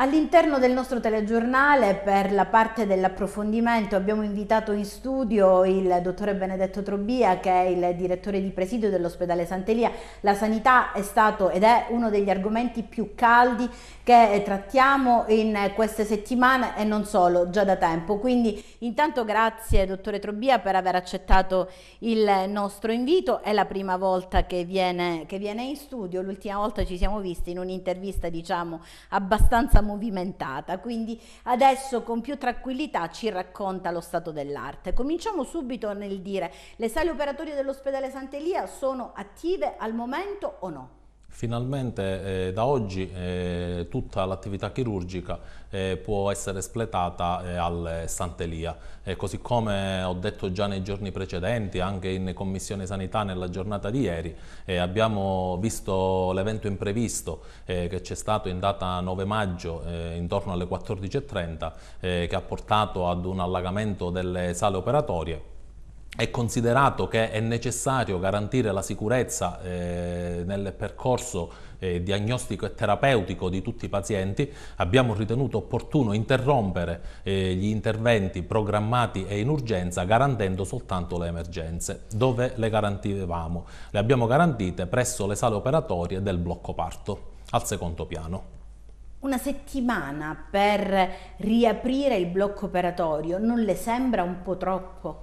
All'interno del nostro telegiornale per la parte dell'approfondimento abbiamo invitato in studio il dottore Benedetto Trobia che è il direttore di presidio dell'ospedale Sant'Elia. La sanità è stato ed è uno degli argomenti più caldi che eh, trattiamo in eh, queste settimane e non solo, già da tempo. Quindi intanto grazie dottore Trobia per aver accettato il nostro invito. È la prima volta che viene, che viene in studio, l'ultima volta ci siamo visti in un'intervista diciamo abbastanza movimentata, quindi adesso con più tranquillità ci racconta lo stato dell'arte. Cominciamo subito nel dire, le sale operatorie dell'ospedale Sant'Elia sono attive al momento o no? Finalmente eh, da oggi eh, tutta l'attività chirurgica eh, può essere espletata eh, al Sant'Elia. così come ho detto già nei giorni precedenti, anche in Commissione Sanità nella giornata di ieri, eh, abbiamo visto l'evento imprevisto eh, che c'è stato in data 9 maggio intorno alle 14.30 che ha portato ad un allagamento delle sale operatorie è considerato che è necessario garantire la sicurezza eh, nel percorso eh, diagnostico e terapeutico di tutti i pazienti, abbiamo ritenuto opportuno interrompere eh, gli interventi programmati e in urgenza garantendo soltanto le emergenze. Dove le garantivamo? Le abbiamo garantite presso le sale operatorie del blocco parto, al secondo piano. Una settimana per riaprire il blocco operatorio non le sembra un po' troppo?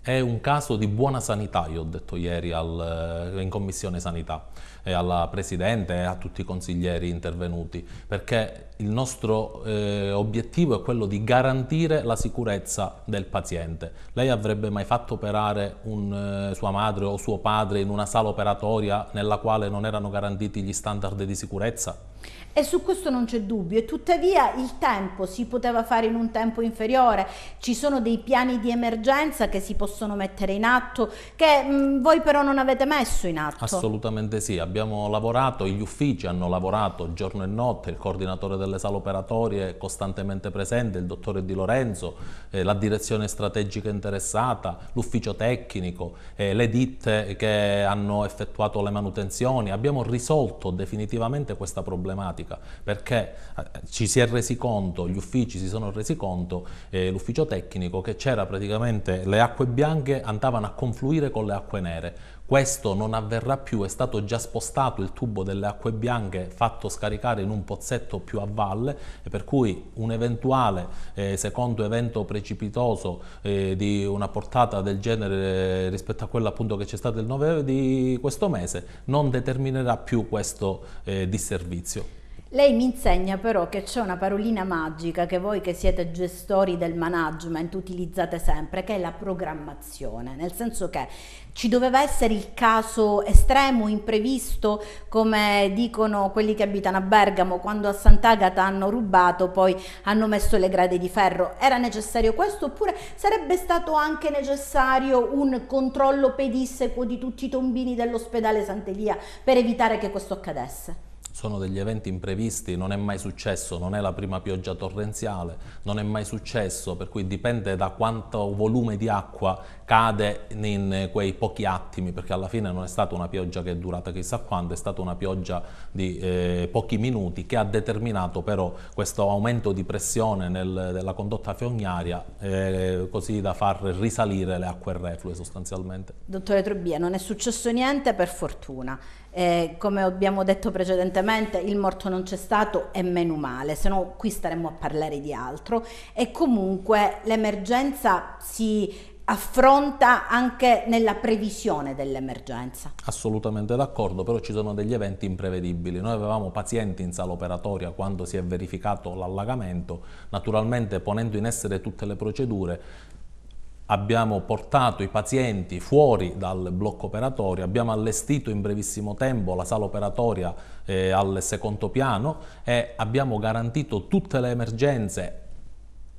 È un caso di buona sanità, io ho detto ieri al, eh, in commissione sanità e alla Presidente e a tutti i consiglieri intervenuti, perché il nostro eh, obiettivo è quello di garantire la sicurezza del paziente. Lei avrebbe mai fatto operare un, eh, sua madre o suo padre in una sala operatoria nella quale non erano garantiti gli standard di sicurezza? E su questo non c'è dubbio, e tuttavia il tempo si poteva fare in un tempo inferiore, ci sono dei piani di emergenza che si possono mettere in atto, che mh, mm, voi però non avete messo in atto. Assolutamente sì, abbiamo abbiamo lavorato, gli uffici hanno lavorato giorno e notte, il coordinatore delle sale operatorie è costantemente presente, il dottore Di Lorenzo, eh, la direzione strategica interessata, l'ufficio tecnico, eh, le ditte che hanno effettuato le manutenzioni, abbiamo risolto definitivamente questa problematica perché eh, ci si è resi conto, gli uffici si sono resi conto, eh, l'ufficio tecnico che c'era praticamente le acque bianche andavano a confluire con le acque nere, questo non avverrà più, è stato già spostato il tubo delle acque bianche fatto scaricare in un pozzetto più a valle e per cui un eventuale eh, secondo evento precipitoso eh, di una portata del genere eh, rispetto a quella appunto che c'è stata il 9 di questo mese non determinerà più questo eh, disservizio. Lei mi insegna però che c'è una parolina magica che voi che siete gestori del management utilizzate sempre, che è la programmazione, nel senso che ci doveva essere il caso estremo, imprevisto, come dicono quelli che abitano a Bergamo, quando a Sant'Agata hanno rubato, poi hanno messo le grade di ferro. Era necessario questo oppure sarebbe stato anche necessario un controllo pedisseco di tutti i tombini dell'ospedale Sant'Elia per evitare che questo accadesse? sono degli eventi imprevisti, non è mai successo, non è la prima pioggia torrenziale, non è mai successo, per cui dipende da quanto volume di acqua cade in eh, quei pochi attimi, perché alla fine non è stata una pioggia che è durata chissà quando, è stata una pioggia di eh, pochi minuti che ha determinato però questo aumento di pressione nel, della condotta fognaria eh, così da far risalire le acque reflue sostanzialmente. Dottore Trobbia, non è successo niente per fortuna. Eh, come abbiamo detto precedentemente, il morto non c'è stato e meno male, se no qui staremmo a parlare di altro. E comunque l'emergenza si affronta anche nella previsione dell'emergenza. Assolutamente d'accordo, però ci sono degli eventi imprevedibili. Noi avevamo pazienti in sala operatoria quando si è verificato l'allagamento, naturalmente ponendo in essere tutte le procedure abbiamo portato i pazienti fuori dal blocco operatorio, abbiamo allestito in brevissimo tempo la sala operatoria eh, al secondo piano e abbiamo garantito tutte le emergenze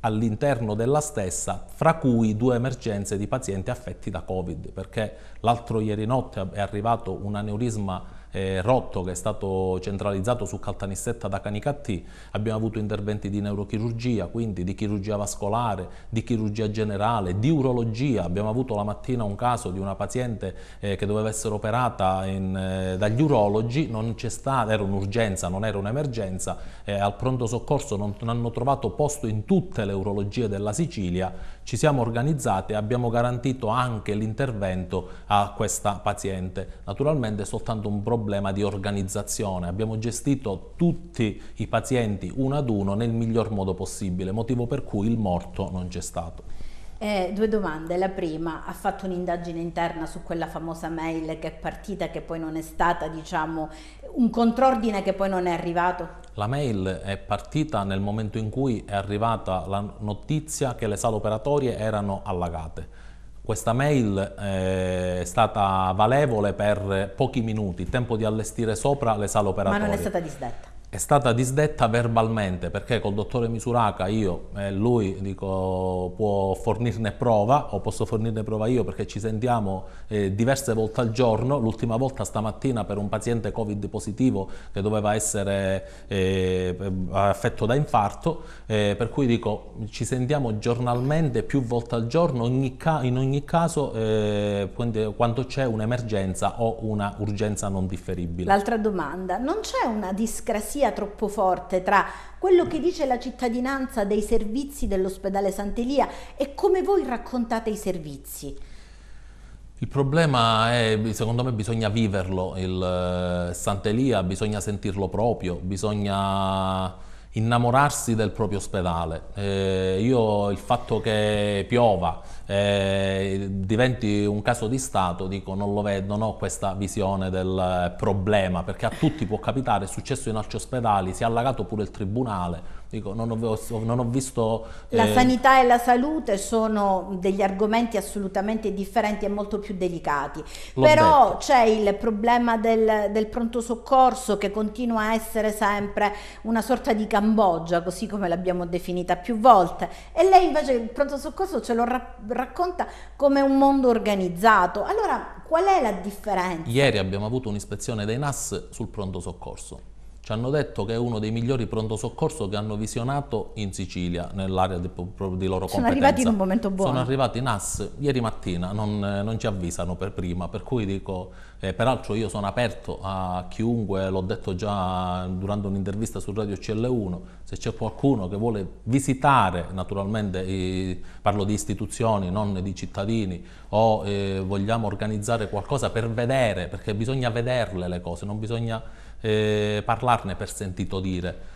all'interno della stessa, fra cui due emergenze di pazienti affetti da Covid, perché l'altro ieri notte è arrivato un aneurisma eh, rotto che è stato centralizzato su Caltanissetta da Canicattì, abbiamo avuto interventi di neurochirurgia, quindi di chirurgia vascolare, di chirurgia generale, di urologia, abbiamo avuto la mattina un caso di una paziente eh, che doveva essere operata in, eh, dagli urologi, stata, era un'urgenza, non era un'emergenza, eh, al pronto soccorso non, non hanno trovato posto in tutte le urologie della Sicilia, ci siamo organizzati e abbiamo garantito anche l'intervento a questa paziente. Naturalmente è soltanto un problema di organizzazione, abbiamo gestito tutti i pazienti uno ad uno nel miglior modo possibile, motivo per cui il morto non c'è stato. Eh, due domande. La prima, ha fatto un'indagine interna su quella famosa mail che è partita, che poi non è stata, diciamo, un contrordine che poi non è arrivato? La mail è partita nel momento in cui è arrivata la notizia che le sale operatorie erano allagate. Questa mail eh, è stata valevole per pochi minuti, tempo di allestire sopra le sale operatorie. Ma non è stata disdetta? è stata disdetta verbalmente perché col dottore Misuraca io e eh, lui dico può fornirne prova o posso fornirne prova io perché ci sentiamo eh, diverse volte al giorno, l'ultima volta stamattina per un paziente covid positivo che doveva essere eh, affetto da infarto, eh, per cui dico ci sentiamo giornalmente più volte al giorno ogni in ogni caso eh, quando c'è un'emergenza o una urgenza non differibile. L'altra domanda, non c'è una discrasia dicotomia troppo forte tra quello che dice la cittadinanza dei servizi dell'ospedale Sant'Elia e come voi raccontate i servizi. Il problema è, secondo me, bisogna viverlo, il eh, Sant'Elia, bisogna sentirlo proprio, bisogna innamorarsi del proprio ospedale. Eh, io il fatto che piova, eh, diventi un caso di Stato, dico non lo vedo, non ho questa visione del problema, perché a tutti può capitare, è successo in altri ospedali, si è allagato pure il tribunale, dico non ho, non ho visto... Eh... La sanità e la salute sono degli argomenti assolutamente differenti e molto più delicati, però c'è il problema del, del pronto soccorso che continua a essere sempre una sorta di Cambogia, così come l'abbiamo definita più volte, e lei invece il pronto soccorso ce lo rappresenta racconta come un mondo organizzato. Allora, qual è la differenza? Ieri abbiamo avuto un'ispezione dei NAS sul pronto soccorso. Ci hanno detto che è uno dei migliori pronto soccorso che hanno visionato in Sicilia, nell'area di, di loro competenza. Sono arrivati in un momento buono. Sono arrivati NAS ieri mattina, non, non ci avvisano per prima, per cui dico, eh, peraltro io sono aperto a chiunque, l'ho detto già durante un'intervista su Radio CL1, se c'è qualcuno che vuole visitare, naturalmente eh, parlo di istituzioni, non di cittadini, o eh, vogliamo organizzare qualcosa per vedere, perché bisogna vederle le cose, non bisogna eh, parlarne per sentito dire.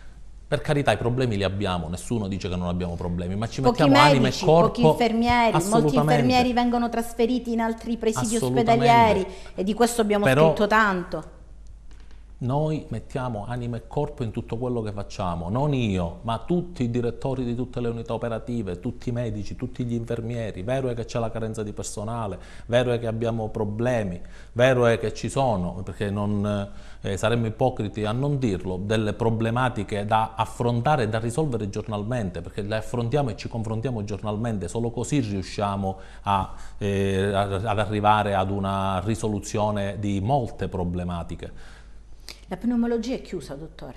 Per carità, i problemi li abbiamo, nessuno dice che non abbiamo problemi, ma ci pochi mettiamo medici, anima e corpo. Pochi infermieri, molti infermieri vengono trasferiti in altri presidi ospedalieri e di questo abbiamo Però, scritto tanto. Noi mettiamo anima e corpo in tutto quello che facciamo, non io, ma tutti i direttori di tutte le unità operative, tutti i medici, tutti gli infermieri. Vero è che c'è la carenza di personale, vero è che abbiamo problemi, vero è che ci sono, perché non, eh, saremmo ipocriti a non dirlo, delle problematiche da affrontare e da risolvere giornalmente, perché le affrontiamo e ci confrontiamo giornalmente, solo così riusciamo a, eh, ad arrivare ad una risoluzione di molte problematiche. La pneumologia è chiusa, dottore?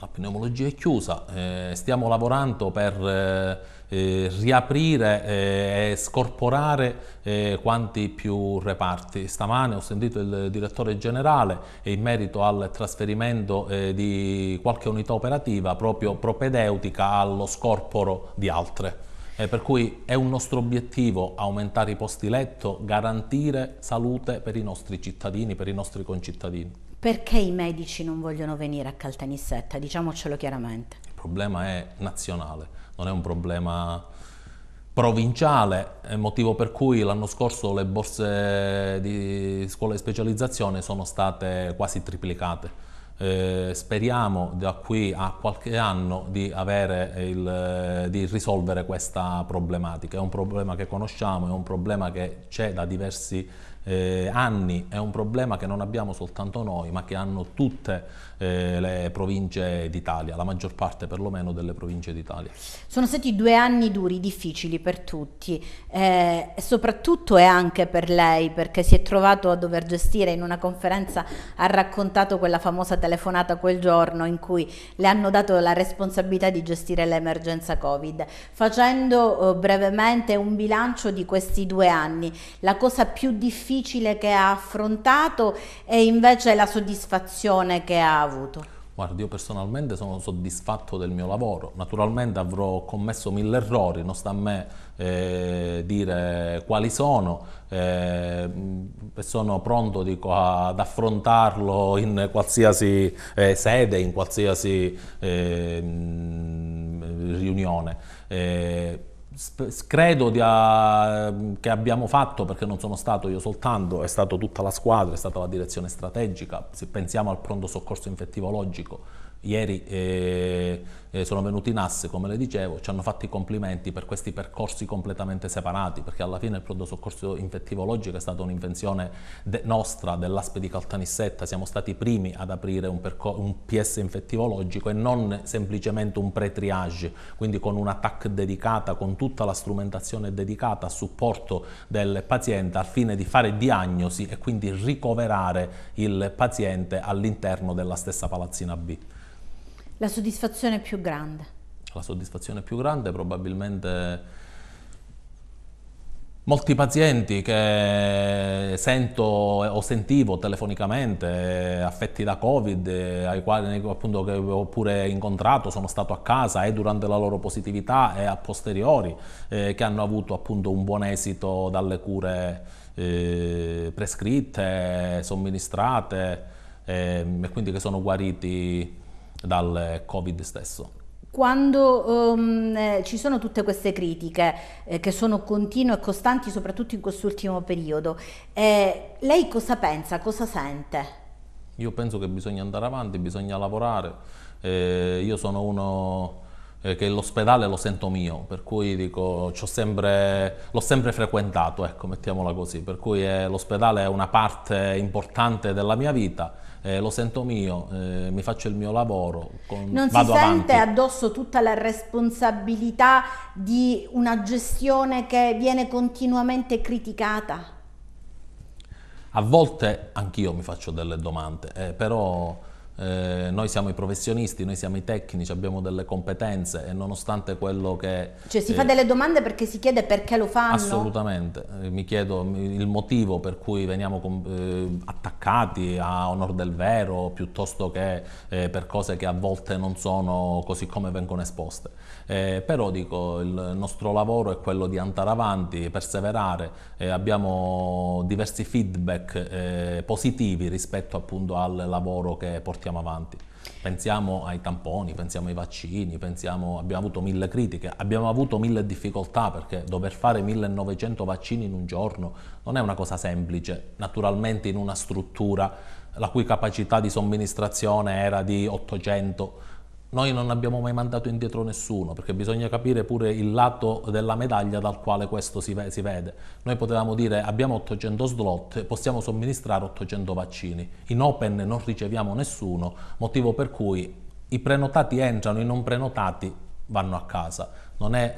La pneumologia è chiusa, eh, stiamo lavorando per eh, eh riaprire eh, e scorporare eh, quanti più reparti. Stamane ho sentito il direttore generale in merito al trasferimento eh, di qualche unità operativa proprio propedeutica allo scorporo di altre. per cui è un nostro obiettivo aumentare i posti letto, garantire salute per i nostri cittadini, per i nostri concittadini. Perché i medici non vogliono venire a Caltanissetta? Diciamocelo chiaramente. Il problema è nazionale, non è un problema provinciale, motivo per cui l'anno scorso le borse di scuola di specializzazione sono state quasi triplicate. Eh, speriamo da qui a qualche anno di, il, eh, di, risolvere questa problematica. È un problema che conosciamo, è un problema che c'è da diversi eh, anni è un problema che non abbiamo soltanto noi, ma che hanno tutte eh, le province d'Italia, la maggior parte perlomeno delle province d'Italia. Sono stati due anni duri, difficili per tutti, eh, soprattutto e anche per lei, perché si è trovato a dover gestire in una conferenza, ha raccontato quella famosa telefonata quel giorno in cui le hanno dato la responsabilità di gestire l'emergenza Covid. Facendo eh, brevemente un bilancio di questi due anni, la cosa più difficile difficile che ha affrontato e invece la soddisfazione che ha avuto? Guardi, io personalmente sono soddisfatto del mio lavoro, naturalmente avrò commesso mille errori, non sta a me eh, dire quali sono, eh, sono pronto dico, ad affrontarlo in qualsiasi eh, sede, in qualsiasi ehm, riunione eh, credo a, ehm, che abbiamo fatto, perché non sono stato io soltanto, è stata tutta la squadra, è stata la direzione strategica, se pensiamo al pronto soccorso infettivologico, Ieri eh, eh, sono venuti in asse, come le dicevo, ci hanno fatto i complimenti per questi percorsi completamente separati, perché alla fine il pronto soccorso infettivologico è stata un'invenzione de nostra, dell'ASP di Caltanissetta, siamo stati i primi ad aprire un, un, PS infettivologico e non semplicemente un pre-triage, quindi con una TAC dedicata, con tutta la strumentazione dedicata a supporto del paziente al fine di fare diagnosi e quindi ricoverare il paziente all'interno della stessa palazzina B. La soddisfazione più grande? La soddisfazione più grande probabilmente molti pazienti che sento o sentivo telefonicamente eh, affetti da covid eh, ai quali appunto che ho pure incontrato sono stato a casa e durante la loro positività e a posteriori eh, che hanno avuto appunto un buon esito dalle cure eh, prescritte somministrate eh, e quindi che sono guariti dal Covid stesso quando um, ci sono tutte queste critiche eh, che sono continue e costanti soprattutto in quest'ultimo periodo, eh, lei cosa pensa, cosa sente? Io penso che bisogna andare avanti, bisogna lavorare, eh, io sono uno eh, che l'ospedale lo sento mio, per cui dico, sempre, l'ho sempre frequentato, ecco, mettiamola così, per cui eh, l'ospedale è una parte importante della mia vita eh, lo sento mio, eh, mi faccio il mio lavoro. Con, non si sente avanti. addosso tutta la responsabilità di una gestione che viene continuamente criticata? A volte anch'io mi faccio delle domande, eh, però eh, noi siamo i professionisti, noi siamo i tecnici, abbiamo delle competenze e nonostante quello che... Cioè si eh, fa delle domande perché si chiede perché lo fanno? Assolutamente, eh, mi chiedo il motivo per cui veniamo eh, attaccati a onor del vero piuttosto che per cose che a volte non sono così come vengono esposte. però dico, il nostro lavoro è quello di andare avanti, perseverare, abbiamo diversi feedback positivi rispetto appunto al lavoro che portiamo portiamo avanti. Pensiamo ai tamponi, pensiamo ai vaccini, pensiamo, abbiamo avuto mille critiche, abbiamo avuto mille difficoltà perché dover fare 1900 vaccini in un giorno non è una cosa semplice, naturalmente in una struttura la cui capacità di somministrazione era di 800 noi non abbiamo mai mandato indietro nessuno, perché bisogna capire pure il lato della medaglia dal quale questo si, si vede. Noi potevamo dire abbiamo 800 slot, possiamo somministrare 800 vaccini. In open non riceviamo nessuno, motivo per cui i prenotati entrano, i non prenotati vanno a casa non, è,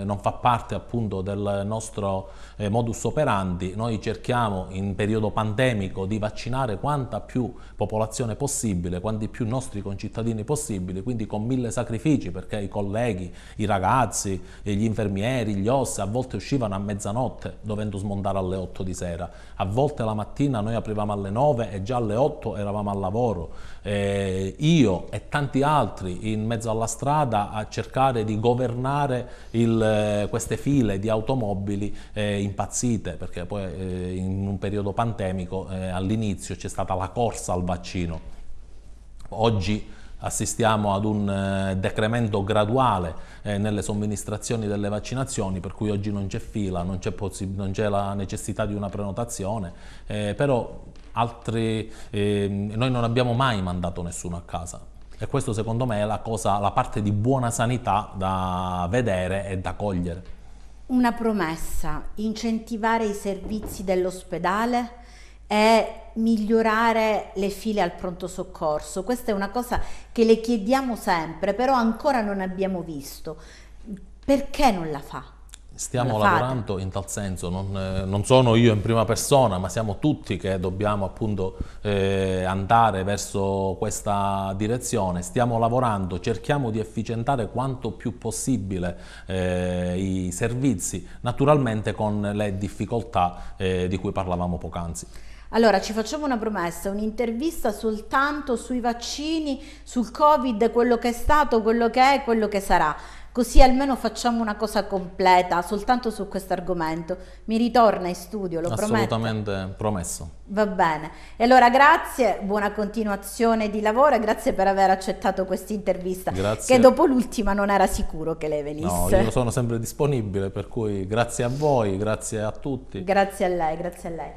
eh, non, fa parte appunto del nostro eh, modus operandi, noi cerchiamo in periodo pandemico di vaccinare quanta più popolazione possibile, quanti più nostri concittadini possibili, quindi con mille sacrifici perché i colleghi, i ragazzi, gli infermieri, gli ossi a volte uscivano a mezzanotte dovendo smontare alle 8 di sera, a volte la mattina noi aprivamo alle 9 e già alle 8 eravamo al lavoro, eh, io e tanti altri in mezzo alla strada a cercare di governare aggiornare il, eh, queste file di automobili eh, impazzite, perché poi eh, in un periodo pandemico eh, all'inizio c'è stata la corsa al vaccino. Oggi assistiamo ad un eh, decremento graduale eh, nelle somministrazioni delle vaccinazioni, per cui oggi non c'è fila, non c'è, la necessità di una prenotazione, eh, però altri, eh, noi non abbiamo mai mandato nessuno a casa, e questo secondo me è la, cosa, la parte di buona sanità da vedere e da cogliere. Una promessa, incentivare i servizi dell'ospedale e migliorare le file al pronto soccorso. Questa è una cosa che le chiediamo sempre, però ancora non abbiamo visto. Perché non la fa? Stiamo Fate. lavorando in tal senso, non, eh, non, sono io in prima persona, ma siamo tutti che dobbiamo appunto eh, andare verso questa direzione. Stiamo lavorando, cerchiamo di efficientare quanto più possibile eh, i servizi, naturalmente con le difficoltà eh, di cui parlavamo poc'anzi. Allora, ci facciamo una promessa, un'intervista soltanto sui vaccini, sul Covid, quello che è stato, quello che è e quello che sarà. Così almeno facciamo una cosa completa soltanto su questo argomento. Mi ritorna in studio, lo Assolutamente prometto. Assolutamente promesso. Va bene. E allora grazie, buona continuazione di lavoro e grazie per aver accettato questa intervista. Grazie. Che dopo l'ultima non era sicuro che lei venisse. No, io sono sempre disponibile, per cui grazie a voi, grazie a tutti. Grazie a lei, grazie a lei.